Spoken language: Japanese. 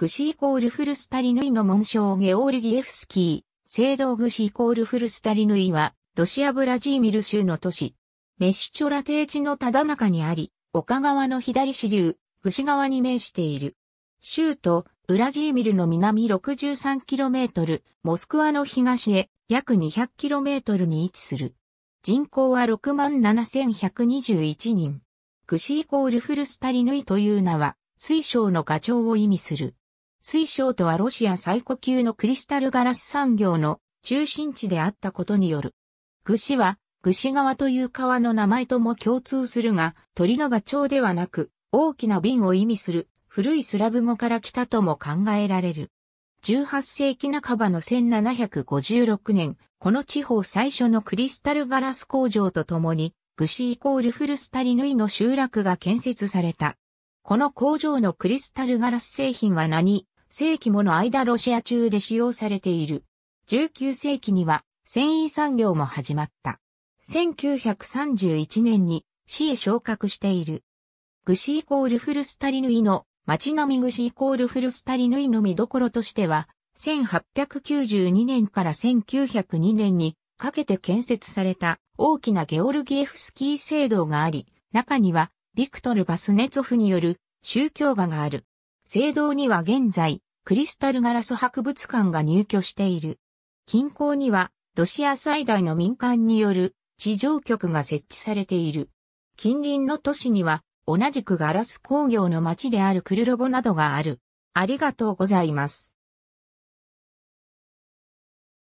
グシイコールフルスタリヌイの紋章ゲオールギエフスキー、聖堂グシイコールフルスタリヌイは、ロシアブラジーミル州の都市、メシチョラ低地のただ中にあり、丘川の左支流、グシ川に面している。州都、ウラジーミルの南 63km、モスクワの東へ約 200km に位置する。人口は67,121人。グシイコールフルスタリヌイという名は、水晶のガ長を意味する。水晶とはロシア最古級のクリスタルガラス産業の中心地であったことによる。具志は、具志川という川の名前とも共通するが、鳥のョ町ではなく、大きな瓶を意味する古いスラブ語から来たとも考えられる。18世紀半ばの1756年、この地方最初のクリスタルガラス工場とともに、グシイコールフルスタリヌイの集落が建設された。この工場のクリスタルガラス製品は何世紀もの間ロシア中で使用されている。19世紀には繊維産業も始まった。1931年に市へ昇格している。グシイコールフルスタリヌイの街並みグシイコールフルスタリヌイの見どころとしては、1892年から1902年にかけて建設された大きなゲオルギエフスキー聖堂があり、中にはビクトル・バスネツォフによる宗教画がある。聖堂には現在、クリスタルガラス博物館が入居している。近郊には、ロシア最大の民間による地上局が設置されている。近隣の都市には、同じくガラス工業の町であるクルロボなどがある。ありがとうございます。